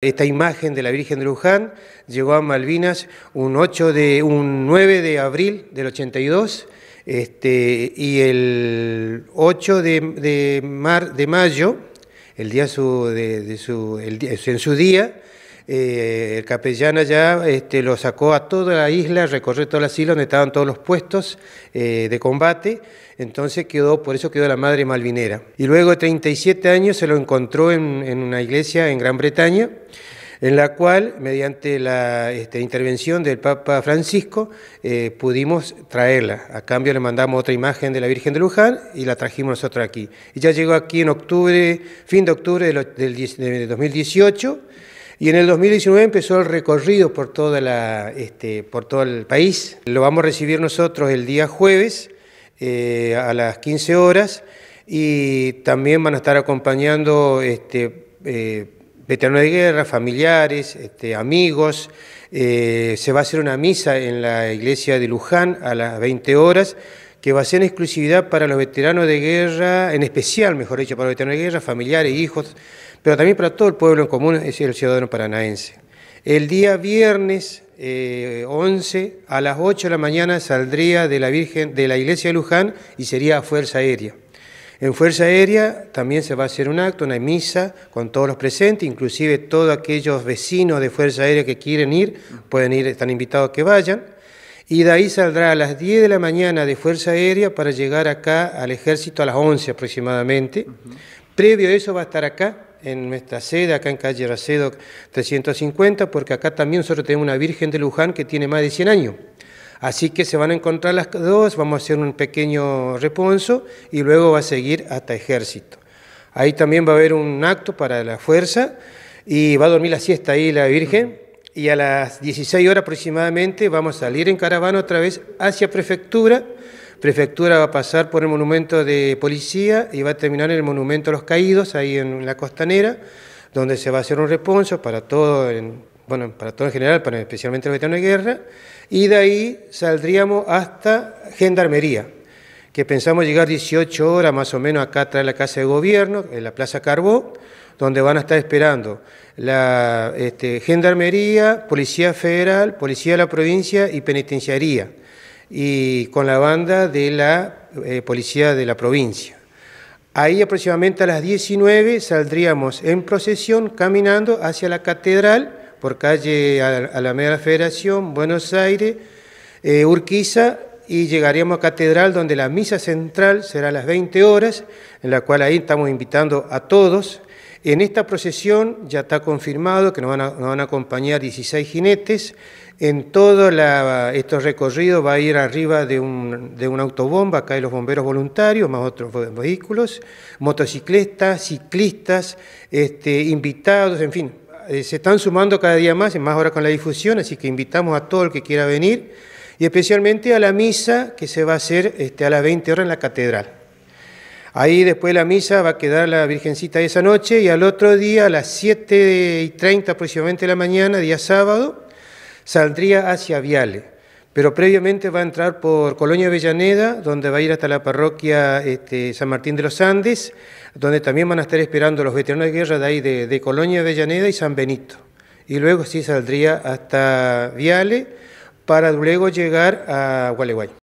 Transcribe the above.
Esta imagen de la Virgen de Luján llegó a Malvinas un, 8 de, un 9 de abril del 82 este, y el 8 de, mayo, el día de, su, en su día, el eh, capellán allá este, lo sacó a toda la isla, recorrió todas las islas donde estaban todos los puestos eh, de combate, entonces quedó, por eso quedó la madre malvinera. Y luego de 37 años se lo encontró en, una iglesia en Gran Bretaña, en la cual, mediante la este, intervención del Papa Francisco, eh, pudimos traerla. A cambio le mandamos otra imagen de la Virgen de Luján y la trajimos nosotros aquí. Y ya llegó aquí en octubre, fin de octubre de del 2018. Y en el 2019 empezó el recorrido por, toda la, este, por todo el país. Lo vamos a recibir nosotros el día jueves eh, a las 15 horas y también van a estar acompañando este, eh, veteranos de guerra, familiares, este, amigos. Eh, se va a hacer una misa en la iglesia de Luján a las 20 horas que va a ser en exclusividad para los veteranos de guerra, en especial, mejor dicho, para los veteranos de guerra, familiares, hijos, pero también para todo el pueblo en común, es decir, el ciudadano paranaense. El día viernes 11 eh, a las 8 de la mañana saldría de la Virgen de la Iglesia de Luján y sería a Fuerza Aérea. En Fuerza Aérea también se va a hacer un acto, una misa con todos los presentes, inclusive todos aquellos vecinos de Fuerza Aérea que quieren ir, pueden ir, están invitados a que vayan. Y de ahí saldrá a las 10 de la mañana de Fuerza Aérea para llegar acá al ejército a las 11 aproximadamente. Previo a eso va a estar acá, en nuestra sede, acá en calle Racedo 350, porque acá también nosotros tenemos una Virgen de Luján que tiene más de 100 años. Así que se van a encontrar las dos, vamos a hacer un pequeño reponso y luego va a seguir hasta ejército. Ahí también va a haber un acto para la fuerza y va a dormir la siesta ahí la Virgen y a las 16 horas aproximadamente vamos a salir en caravana otra vez hacia prefectura. Prefectura va a pasar por el monumento de policía y va a terminar en el monumento a los caídos, ahí en la costanera, donde se va a hacer un responso para todo, en, bueno, para todo en general, para especialmente los veteranos de guerra, y de ahí saldríamos hasta Gendarmería que pensamos llegar 18 horas más o menos acá atrás de la Casa de Gobierno, en la Plaza Carbó, donde van a estar esperando la este, Gendarmería, Policía Federal, Policía de la Provincia y Penitenciaría, y con la banda de la eh, Policía de la Provincia. Ahí aproximadamente a las 19 saldríamos en procesión caminando hacia la Catedral por calle a de la Federación, Buenos Aires, eh, Urquiza y llegaríamos a Catedral, donde la misa central será a las 20 horas, en la cual ahí estamos invitando a todos. En esta procesión ya está confirmado que nos van a, acompañar 16 jinetes. En todo este estos va a ir arriba de un, de autobomba, acá hay los bomberos voluntarios, más otros vehículos, motociclistas, ciclistas, este, invitados, en fin, eh, se están sumando cada día más, en más horas con la difusión, así que invitamos a todo el que quiera venir y especialmente a la misa que se va a hacer este, a las 20 horas en la catedral. Ahí después de la misa va a quedar la Virgencita esa noche y al otro día, a las 7 y 30 aproximadamente de la mañana, día sábado, saldría hacia Viale. Pero previamente va a entrar por Colonia Avellaneda, donde va a ir hasta la parroquia este, San Martín de los Andes, donde también van a estar esperando los veteranos de guerra de ahí, de, de Colonia Avellaneda y San Benito. Y luego sí saldría hasta Viale para luego llegar a Gualeguay.